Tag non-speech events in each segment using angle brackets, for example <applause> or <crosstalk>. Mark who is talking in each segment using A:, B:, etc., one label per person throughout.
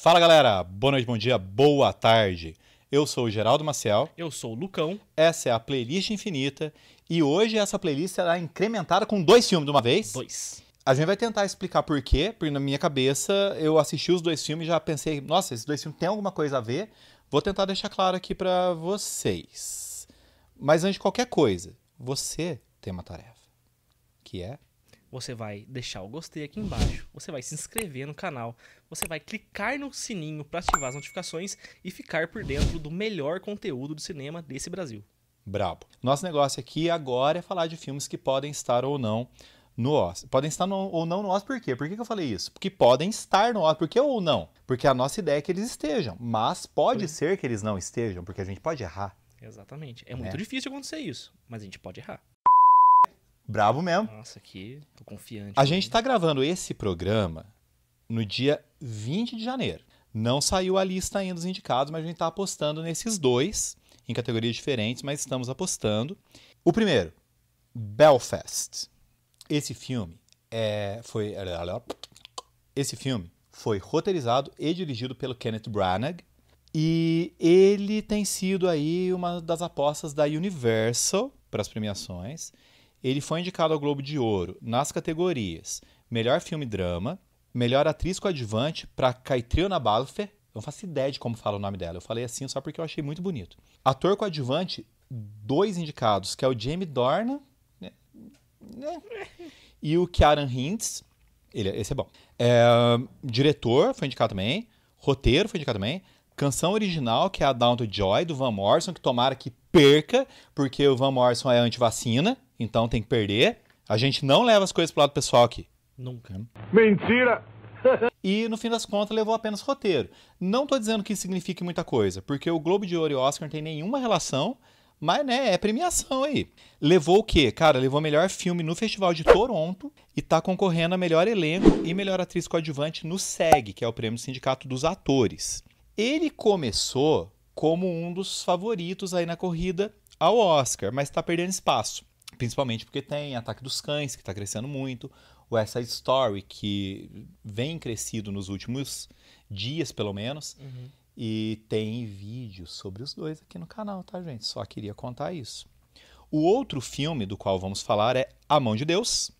A: Fala galera, boa noite, bom dia, boa tarde. Eu sou o Geraldo Maciel. Eu sou o Lucão. Essa é a Playlist Infinita e hoje essa playlist será incrementada com dois filmes de uma vez. Dois. A gente vai tentar explicar por quê, porque na minha cabeça eu assisti os dois filmes e já pensei, nossa, esses dois filmes têm alguma coisa a ver. Vou tentar deixar claro aqui para vocês. Mas antes de qualquer coisa, você tem uma tarefa, que é
B: você vai deixar o gostei aqui embaixo, você vai se inscrever no canal, você vai clicar no sininho para ativar as notificações e ficar por dentro do melhor conteúdo do cinema desse Brasil.
A: Brabo. Nosso negócio aqui agora é falar de filmes que podem estar ou não no Oscar. Podem estar no, ou não no Oscar, por quê? Por que, que eu falei isso? Porque podem estar no Oscar. Por que ou não? Porque a nossa ideia é que eles estejam, mas pode Sim. É. ser que eles não estejam, porque a gente pode errar.
B: Exatamente. É né? muito é. difícil acontecer isso, mas a gente pode errar. Brabo mesmo. Nossa, aqui tô confiante. A gente
A: tá gravando esse programa no dia 20 de janeiro. Não saiu a lista ainda dos indicados, mas a gente tá apostando nesses dois, em categorias diferentes, mas estamos apostando. O primeiro, Belfast. Esse filme é, foi. Esse filme foi roteirizado e dirigido pelo Kenneth Branagh. E ele tem sido aí uma das apostas da Universal para as premiações. Ele foi indicado ao Globo de Ouro nas categorias Melhor Filme Drama, Melhor Atriz Coadjuvante para Caitriona Balfe. Eu não faço ideia de como fala o nome dela. Eu falei assim só porque eu achei muito bonito. Ator coadjuvante, dois indicados, que é o Jamie Dornan né, né, e o Kieran Hintz. Ele, é, esse é bom. É, diretor foi indicado também. Roteiro foi indicado também. Canção original, que é a Down to Joy, do Van Morrison, que tomara que perca, porque o Van Morrison é anti-vacina. Então tem que perder. A gente não leva as coisas pro lado pessoal aqui. Nunca. Mentira! e no fim das contas levou apenas roteiro. Não tô dizendo que isso signifique muita coisa, porque o Globo de Ouro e o Oscar não tem nenhuma relação, mas né, é premiação aí. Levou o quê? Cara, levou melhor filme no Festival de Toronto e tá concorrendo a melhor elenco e melhor atriz coadjuvante no SEG, que é o prêmio sindicato dos atores. Ele começou como um dos favoritos aí na corrida ao Oscar, mas está perdendo espaço. Principalmente porque tem Ataque dos Cães, que está crescendo muito, o essa Story, que vem crescido nos últimos dias, pelo menos. Uhum. E tem vídeo sobre os dois aqui no canal, tá, gente? Só queria contar isso. O outro filme do qual vamos falar é A Mão de Deus,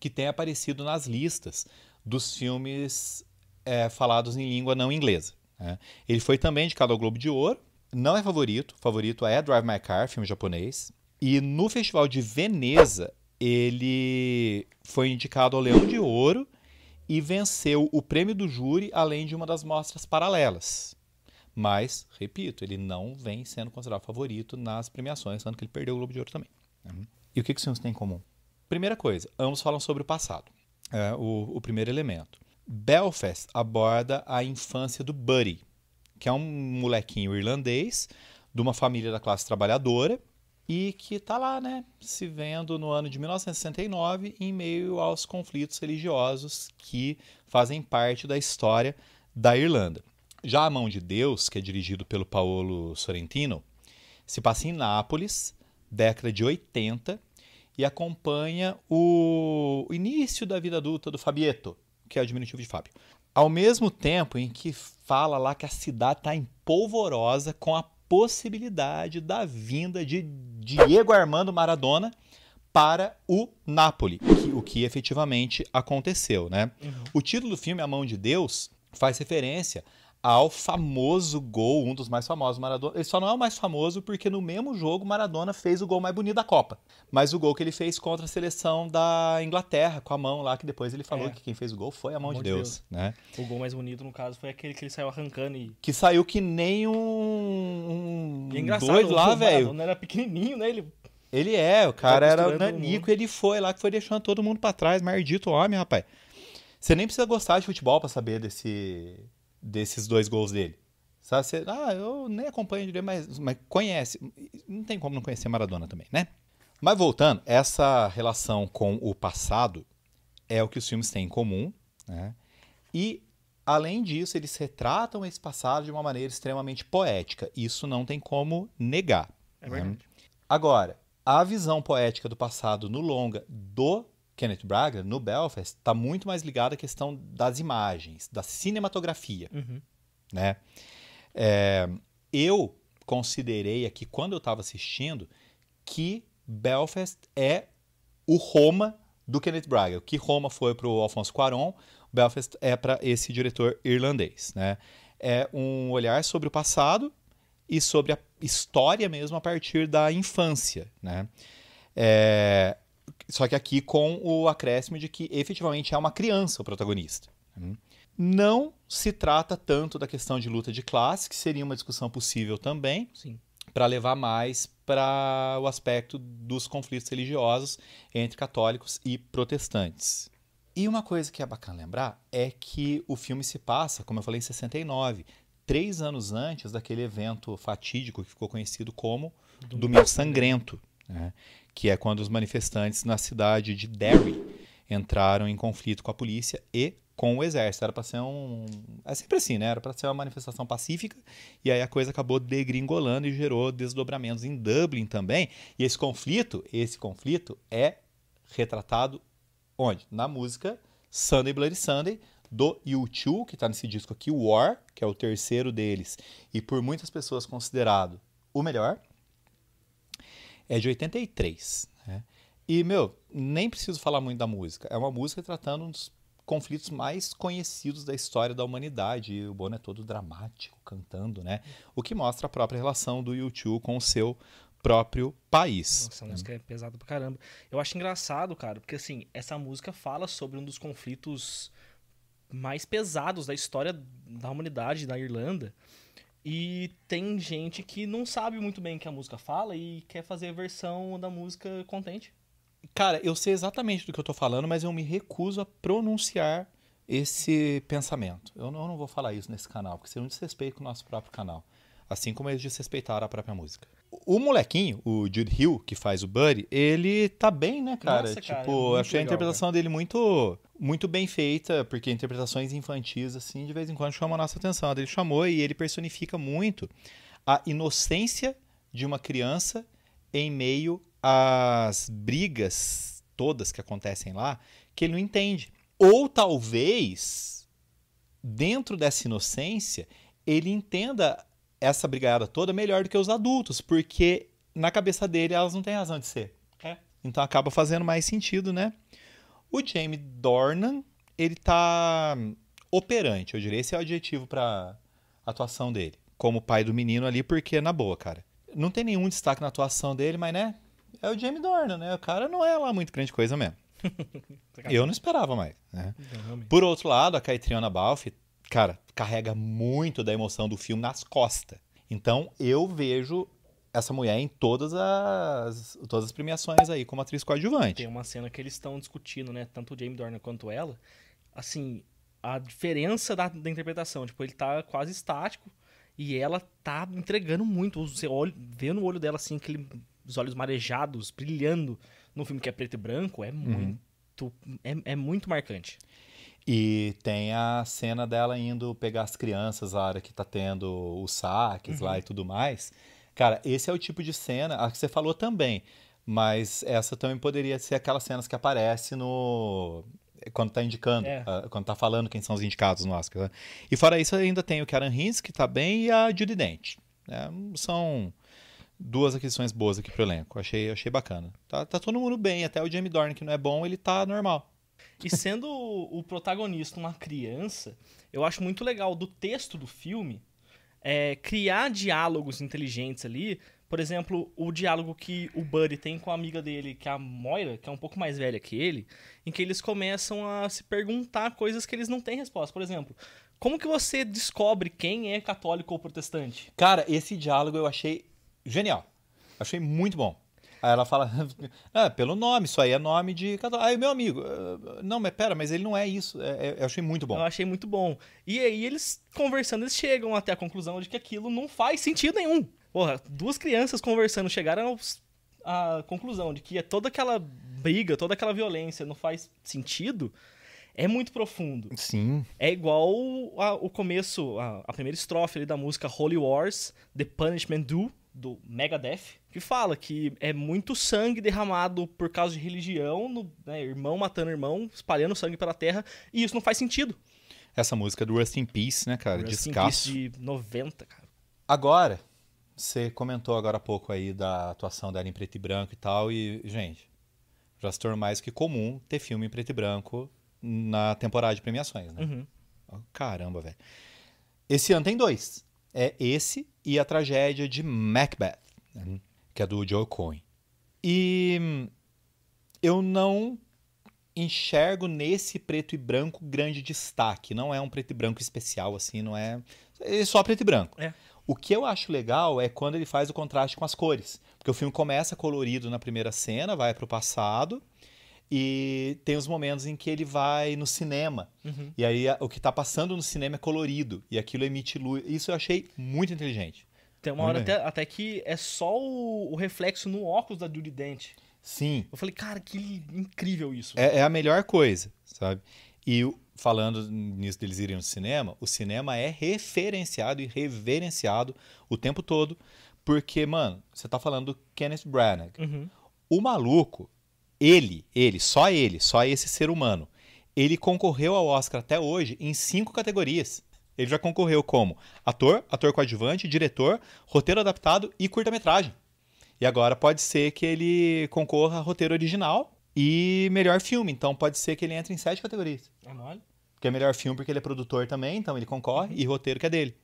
A: que tem aparecido nas listas dos filmes é, falados em língua não inglesa. Né? Ele foi também indicado ao Globo de Ouro, não é favorito, favorito é Drive My Car, filme japonês. E no Festival de Veneza, ele foi indicado ao Leão de Ouro e venceu o prêmio do júri, além de uma das mostras paralelas. Mas, repito, ele não vem sendo considerado favorito nas premiações, sendo que ele perdeu o Globo de Ouro também. Uhum. E o que, que os filmes têm em comum? Primeira coisa, ambos falam sobre o passado. É o, o primeiro elemento. Belfast aborda a infância do Buddy, que é um molequinho irlandês de uma família da classe trabalhadora e que está lá, né, se vendo no ano de 1969 em meio aos conflitos religiosos que fazem parte da história da Irlanda. Já A Mão de Deus, que é dirigido pelo Paolo Sorrentino, se passa em Nápoles, década de 80, e acompanha o início da vida adulta do Fabieto, que é o diminutivo de Fábio. Ao mesmo tempo em que fala lá que a cidade está empolvorosa com a possibilidade da vinda de Diego Armando Maradona para o Napoli, o que efetivamente aconteceu, né? Uhum. O título do filme A Mão de Deus faz referência ao famoso gol, um dos mais famosos Maradona. Ele só não é o mais famoso porque no mesmo jogo Maradona fez o gol mais bonito da Copa. Mas o gol que ele fez contra a seleção da Inglaterra
B: com a mão lá que depois ele falou é. que quem fez o gol foi a mão, a mão de, Deus, Deus, né? O gol mais bonito no caso foi aquele que ele saiu arrancando e
A: que saiu que nem um, um e é engraçado, doido lá, velho. Maradona
B: era pequenininho, né? Ele ele é, o cara era o nanico, ele foi lá que foi deixando todo mundo para
A: trás, maldito homem, rapaz. Você nem precisa gostar de futebol para saber desse desses dois gols dele. Sabe? Você, ah, eu nem acompanho direito, mas, mas conhece. Não tem como não conhecer Maradona também, né? Mas voltando, essa relação com o passado é o que os filmes têm em comum, né? E, além disso, eles retratam esse passado de uma maneira extremamente poética. Isso não tem como negar. É né? verdade. Né? Agora, a visão poética do passado no longa do Kenneth Braga, no Belfast, está muito mais ligado à questão das imagens, da cinematografia. Uhum. Né? É, eu considerei aqui, quando eu estava assistindo, que Belfast é o Roma do Kenneth Braga. O que Roma foi para o Alfonso Cuarón, Belfast é para esse diretor irlandês. Né? É um olhar sobre o passado e sobre a história mesmo a partir da infância. Né? É, só que aqui com o acréscimo de que efetivamente é uma criança o protagonista. Não se trata tanto da questão de luta de classe, que seria uma discussão possível também, para levar mais para o aspecto dos conflitos religiosos entre católicos e protestantes. E uma coisa que é bacana lembrar é que o filme se passa, como eu falei, em 69, três anos antes daquele evento fatídico que ficou conhecido como Domingo Sangrento. Né? que é quando os manifestantes na cidade de Derry entraram em conflito com a polícia e com o exército. Era para ser um. É sempre assim, né? Era para ser uma manifestação pacífica. E aí a coisa acabou degringolando e gerou desdobramentos em Dublin também. E esse conflito, esse conflito é retratado onde? Na música Sunday Bloody Sunday, do U2, que está nesse disco aqui, War, que é o terceiro deles, e por muitas pessoas considerado o melhor é de 83. Né? E, meu, nem preciso falar muito da música. É uma música tratando um dos conflitos mais conhecidos da história da humanidade. E o Bono é todo dramático, cantando, né? O que mostra a própria relação do YouTube com o seu próprio país. Nossa, essa né? música
B: é pesada pra caramba. Eu acho engraçado, cara, porque assim, essa música fala sobre um dos conflitos mais pesados da história da humanidade da Irlanda. E tem gente que não sabe muito bem o que a música fala e quer fazer a versão da música contente.
A: Cara, eu sei exatamente do que eu tô falando, mas eu me recuso a pronunciar esse pensamento. Eu não, eu não vou falar isso nesse canal, porque seria um desrespeito com o nosso próprio canal. Assim como eles desrespeitaram a própria música. O, molequinho, o Jude Hill, que faz o Buddy, ele tá bem, né, cara? Nossa, tipo, é cara, é achei legal, a interpretação cara. dele muito muito bem feita, porque interpretações infantis, assim, de vez em quando chamam a nossa atenção. Ele chamou e ele personifica muito a inocência de uma criança em meio às brigas todas que acontecem lá, que ele não entende. Ou talvez, dentro dessa inocência, ele entenda essa brigada toda melhor do que os adultos, porque na cabeça dele elas não têm razão de ser. É. Então acaba fazendo mais sentido, né? O Jamie Dornan, ele tá operante, eu diria. Esse é o adjetivo para atuação dele. Como pai do menino ali, porque é na boa, cara. Não tem nenhum destaque na atuação dele, mas né? É o Jamie Dornan, né? O cara não é lá muito grande coisa mesmo. <laughs> eu não esperava mais, né? Por outro lado, a Caitriona Balfe, cara, carrega muito da emoção do filme nas costas. Então, eu vejo essa mulher em todas
B: as todas as premiações aí como atriz coadjuvante. Tem uma cena que eles estão discutindo, né, tanto o Jamie Dornan quanto ela, assim, a diferença da, da interpretação, tipo, ele tá quase estático e ela tá entregando muito, você olha, vê no olho dela assim aquele os olhos marejados, brilhando no filme que é preto e branco, é uhum. muito é, é muito marcante. E tem a cena dela indo pegar as crianças,
A: a hora que tá tendo os saques uhum. lá e tudo mais. Cara, esse é o tipo de cena, a que você falou também, mas essa também poderia ser aquelas cenas que aparece no eh, quando tá indicando, é. Ah, quando tá falando quem são os indicados no Oscar. Né? E fora isso, ainda tem o Karen Hins, que tá bem, e a Judy Dent. Né? São duas aquisições boas aqui pro elenco. Achei, achei bacana.
B: Tá, tá todo mundo bem, até o Jamie Dorn, que não é bom, ele tá normal. E sendo o protagonista uma criança, eu acho muito legal do texto do filme é, criar diálogos inteligentes ali. Por exemplo, o diálogo que o Buddy tem com a amiga dele, que é a Moira, que é um pouco mais velha que ele, em que eles começam a se perguntar coisas que eles não têm resposta. Por exemplo, como que você descobre quem é católico ou protestante? Cara, esse diálogo eu achei genial. Achei
A: muito bom. Aí ela fala, <laughs> ah, pelo nome, isso aí é nome de Aí, meu amigo, ah,
B: não, mas pera, mas ele não é isso. É, é, eu achei muito bom. Eu achei muito bom. E aí eles, conversando, eles chegam até a conclusão de que aquilo não faz sentido nenhum. Porra, duas crianças conversando chegaram à conclusão de que é toda aquela briga, toda aquela violência não faz sentido. É muito profundo. Sim. É igual a, o começo, a, a primeira estrofe da música Holy Wars, The Punishment do do Megadeth que fala que é muito sangue derramado por causa de religião, no, né, irmão matando irmão, espalhando sangue pela terra, e isso não faz sentido.
A: Essa música é do Rust in Peace, né, cara? Rust in Peace
B: de 90, cara.
A: Agora, você comentou agora há pouco aí da atuação dela em preto e branco e tal, e, gente, já se tornou mais que comum ter filme em preto e branco na temporada de premiações, né?
B: Uhum.
A: caramba, velho. Esse ano tem dois. É esse e a tragédia de Macbeth. Uhum que é do Joe Cohen. E eu não enxergo nesse preto e branco grande destaque. Não é um preto e branco especial, assim, não é. É só preto e branco. É. O que eu acho legal é quando ele faz o contraste com as cores. Porque o filme começa colorido na primeira cena, vai para o passado. E tem os momentos em que ele vai no cinema. Uhum. E aí o que está passando no cinema é colorido. E aquilo emite luz. Isso eu achei muito inteligente.
B: Tem uma hora até, até, que é só o, o reflexo no óculos da Judy Dent. Sim. Eu falei, cara, que incrível isso. É,
A: é, a melhor coisa, sabe? E falando nisso deles irem no cinema, o cinema é referenciado e reverenciado o tempo todo, porque, mano, você tá falando do Kenneth Branagh. Uhum. O maluco, ele, ele, só ele, só esse ser humano, ele concorreu ao Oscar até hoje em cinco categorias. Ele já concorreu como ator, ator coadjuvante, diretor, roteiro adaptado e curta-metragem. E agora pode ser que ele concorra a roteiro original e melhor filme. Então pode ser que ele entre em sete categorias. É mole? Porque é melhor filme porque ele é produtor também, então ele concorre, e roteiro que é dele.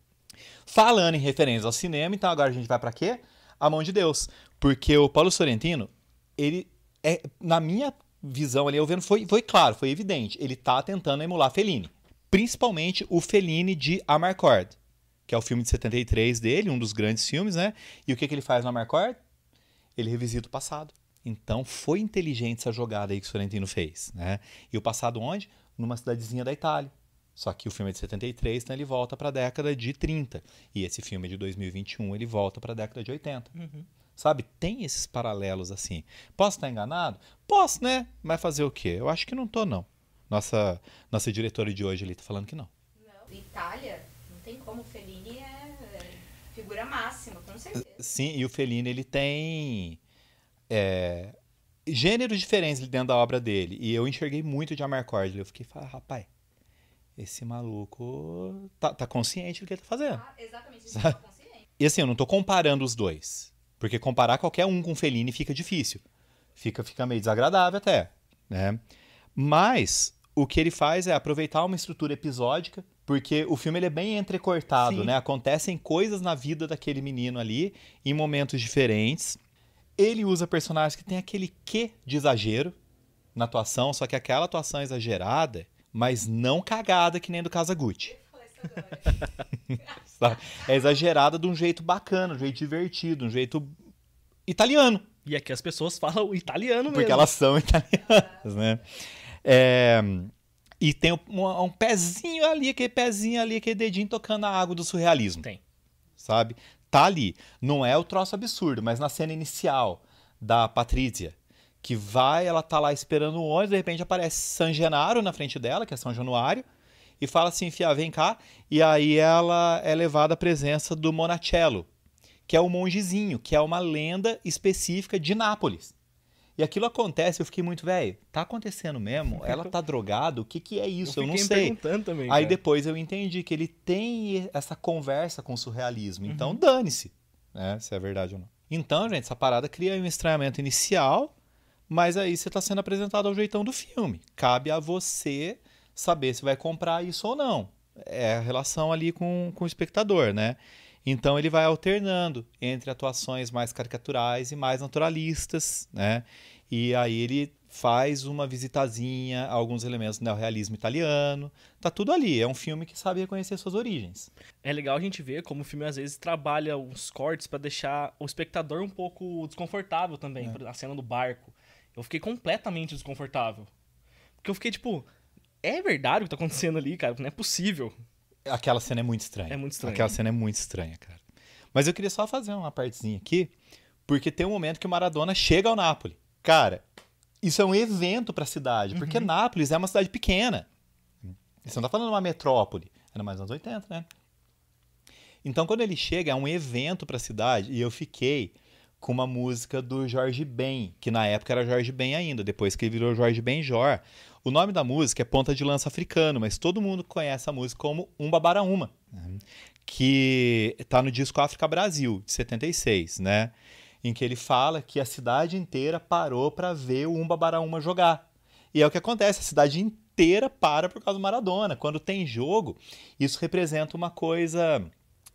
A: Falando em referência ao cinema, então agora a gente vai para quê? A mão de Deus. Porque o Paulo Sorrentino, ele é, na minha visão ali, eu vendo, foi, foi claro, foi evidente. Ele tá tentando emular Fellini principalmente o Fellini de Amarcord, que é o filme de 73 dele, um dos grandes filmes, né? E o que, que ele faz no Amarcord? Ele revisita o passado. Então foi inteligente essa jogada aí que o Sorrentino fez, né? E o passado onde? Numa cidadezinha da Itália. Só que o filme é de 73, então ele volta para a década de 30. E esse filme é de 2021, ele volta para a década de 80. Uhum. Sabe? Tem esses paralelos assim. Posso estar enganado? Posso, né? Mas fazer o quê? Eu acho que não tô, não. Nossa, nossa diretora de hoje ali tá falando que não.
B: não. Itália, não tem como. O Fellini é, é figura máxima, com certeza.
A: Eh, sim, e o Fellini, ele tem é, gêneros diferentes dentro da obra dele. E eu enxerguei muito de Amarcord. Eu fiquei falando, ah, rapaz, esse maluco tá, tá, consciente do que ele tá fazendo. Ah, exatamente, ele <laughs> tá consciente. E assim, eu não tô comparando os dois. Porque comparar qualquer um com Fellini fica difícil. Fica, fica meio desagradável até, né? Mas o que ele faz é aproveitar uma estrutura episódica, porque o filme ele é bem entrecortado, Sim. né? Acontecem coisas na vida daquele menino ali em momentos diferentes. Ele usa personagens que tem aquele quê de exagero na atuação, só que aquela atuação exagerada, mas não cagada que nem do Casagutti. <laughs> é exagerada de um jeito bacana, de um jeito divertido, de um jeito italiano. E aqui
B: as pessoas falam
A: italiano mesmo. Porque elas são italianas, né? É, e tem um, um, pezinho ali, aquele pezinho ali, aquele dedinho tocando a água do surrealismo. Tem. Sabe? Tá ali. Não é o troço absurdo, mas na cena inicial da Patrícia, que vai, ela tá lá esperando o ônibus, de repente aparece San Genaro na frente dela, que é São Januário, e fala assim, fia, vem cá. E aí ela é levada à presença do Monacello, que é o mongezinho, que é uma lenda específica de Nápoles. E aquilo acontece, eu fiquei muito, velho, tá acontecendo mesmo? Ela tá drogada? O que que é isso? Eu, eu não sei.
B: Também, Aí cara.
A: depois eu entendi que ele tem essa conversa com o surrealismo. Então uhum. dane-se, né? Se é verdade ou não. Então, gente, essa parada cria um estranhamento inicial, mas aí você está sendo apresentado ao jeitão do filme. Cabe a você saber se vai comprar isso ou não. É a relação ali com, com o espectador, né? Então ele vai alternando entre atuações mais caricaturais e mais naturalistas, né? E aí ele faz uma visitazinha a alguns
B: elementos do neorrealismo italiano. Tá tudo ali. É um filme que sabe reconhecer suas origens. É legal a gente ver como o filme às vezes trabalha os cortes para deixar o espectador um pouco desconfortável também, é. cena do barco. Eu fiquei completamente desconfortável. Porque eu fiquei tipo, é verdade o que tá acontecendo ali, cara? Não é possível.
A: Aquela cena é muito estranha. É muito estranha. Aquela cena é muito estranha, cara. Mas eu queria só fazer uma partezinha aqui, porque tem um momento que o Maradona chega ao Nápoles. Cara, isso é um evento para a cidade, porque uhum. Nápoles é uma cidade pequena. Você não tá falando uma metrópole. Era mais anos 80, né? Então, quando ele chega, é um evento para a cidade. E eu fiquei com uma música do Jorge Ben, que na época era Jorge Ben ainda, depois que ele virou Jorge Ben Jor. O nome da música é Ponta de Lança Africano, mas todo mundo conhece a música como Um Babara Uma, né? que está no disco África Brasil, de 76, né? Em que ele fala que a cidade inteira parou para ver o Um Babara Uma jogar. E é o que acontece, a cidade inteira para por causa do Maradona. Quando tem jogo, isso representa uma coisa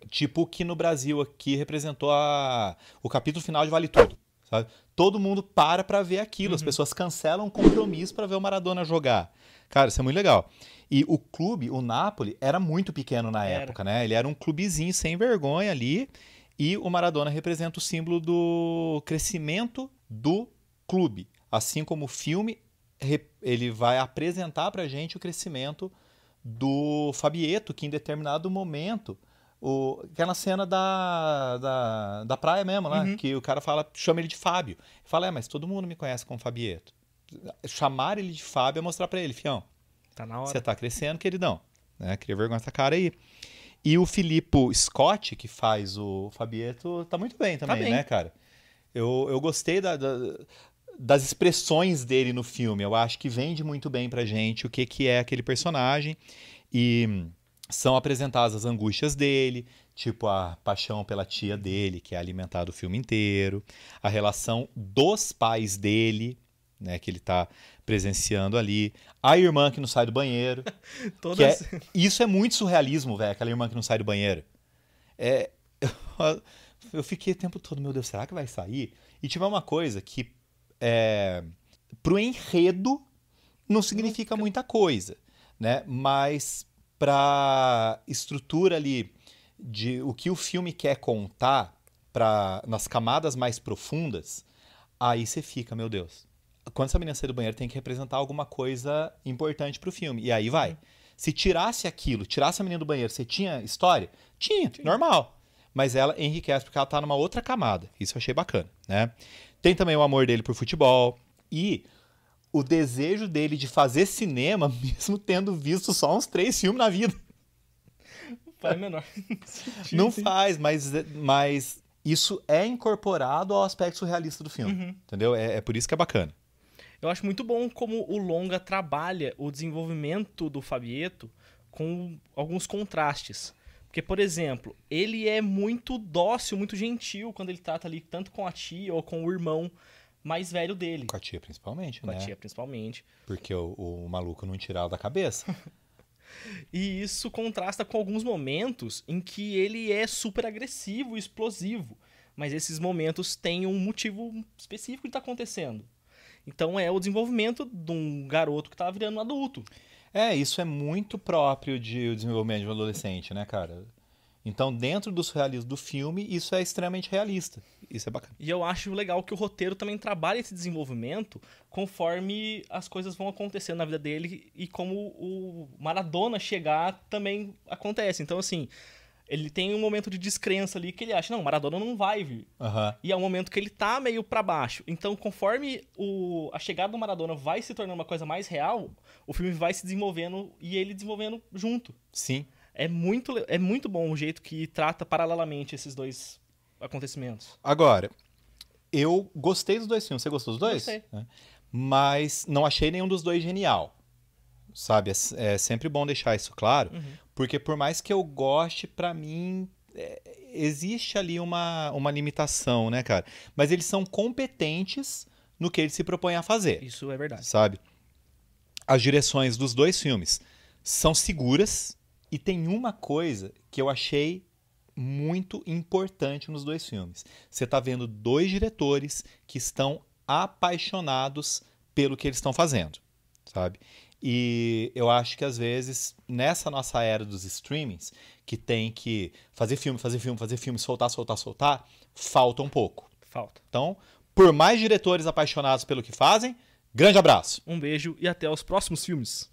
A: Tipo que no Brasil aqui representou a, o capítulo final de Vale Tudo. Sabe? Todo mundo para para ver aquilo. Uhum. As pessoas cancelam o compromisso para ver o Maradona jogar. Cara, isso é muito legal. E o clube, o Napoli, era muito pequeno na era. época, né? Ele era um clubezinho sem vergonha ali. E o Maradona representa o símbolo do crescimento do clube. Assim como o filme, ele vai apresentar pra gente o crescimento do Fabieto, que em determinado momento o, aquela cena da, da, da praia mesmo, lá, uhum. que o cara fala, chama ele de Fábio. Fala, é, mas todo mundo me conhece como Fabieto. Chamar ele de Fábio é mostrar para ele, fião. Tá na hora. Você tá crescendo, queridão. Né? Cria vergonha essa cara aí. E o Filipe Scott, que faz o Fabieto, tá muito bem tá também, tá bem. né, cara? Eu, eu gostei da, da, das expressões dele no filme. Eu acho que vende muito bem pra gente o que, que é aquele personagem. E são apresentadas as angústias dele, tipo a paixão pela tia dele, que é alimentada o filme inteiro, a relação dos pais dele, né, que ele está presenciando ali, a irmã que não sai do banheiro.
B: <laughs> Todas... É,
A: isso é muito surrealismo, velho, aquela irmã que não sai do banheiro. É, eu, <laughs> eu fiquei o tempo todo, meu Deus, será que vai sair? E tiver tipo, é uma coisa que é, pro enredo não significa muita coisa, né? Mas para estrutura ali de o que o filme quer contar para nas camadas mais profundas, aí você fica, meu Deus. Quando essa menina sair do banheiro tem que representar alguma coisa importante para o filme. E aí vai. Uhum. Se tirasse aquilo, tirasse a menina do banheiro, você tinha história? Tinha, tinha. normal. Mas ela enriquece porque ela está numa outra camada. Isso eu achei bacana, né? Tem também o amor dele por futebol e o desejo dele de fazer cinema, <laughs> mesmo tendo visto só uns três filmes na vida. Não faz menor. <laughs> não faz, mas, mas isso é incorporado ao aspecto realista do filme. Uhum. Entendeu? É, é por isso que é bacana.
B: Eu acho muito bom como o Longa trabalha o desenvolvimento do Fabieto com alguns contrastes. Porque, por exemplo, ele é muito dócil, muito gentil quando ele trata ali tanto com a tia ou com o irmão mais velho dele. Com a tia principalmente, Com né? Com a tia principalmente. Porque o, o maluco não tirava da cabeça. <laughs> e isso contrasta com alguns momentos em que ele é super agressivo e explosivo. Mas esses momentos têm um motivo específico de estar tá acontecendo. Então é o desenvolvimento de um garoto que estava tá virando um adulto.
A: É, isso é muito próprio de o desenvolvimento de um adolescente, né, cara? Então, dentro do surrealismo do filme, isso é extremamente realista. Isso é bacana. E eu
B: acho legal que o roteiro também trabalha esse desenvolvimento conforme as coisas vão acontecendo na vida dele e como o Maradona chegar também acontece. Então, assim, ele tem um momento de descrença ali que ele acha, não, Maradona não vai vir. Uhum. E é um momento que ele tá meio para baixo. Então, conforme o, a chegada do Maradona vai se tornando uma coisa mais real, o filme vai se desenvolvendo e ele desenvolvendo junto. Sim. É muito, é muito bom o jeito que trata paralelamente esses dois acontecimentos.
A: Agora, eu gostei dos dois filmes. Você gostou dos dois? Gostei. É. Mas não achei nenhum dos dois genial. Sabe? É, é sempre bom deixar isso claro. Uhum. Porque por mais que eu goste, para mim. É, existe ali uma, uma limitação, né, cara? Mas eles são competentes no que eles se propõem a fazer. Isso é verdade. Sabe? As direções dos dois filmes são seguras, e tem uma coisa que eu achei muito importante nos dois filmes. Você está vendo dois diretores que estão apaixonados pelo que eles estão fazendo, sabe? E eu acho que às vezes, nessa nossa era dos streamings, que tem que fazer filme, fazer filme, fazer filme, soltar, soltar, soltar, falta um pouco. Falta. Então, por mais diretores apaixonados pelo que fazem, grande abraço. Um beijo e até os próximos filmes.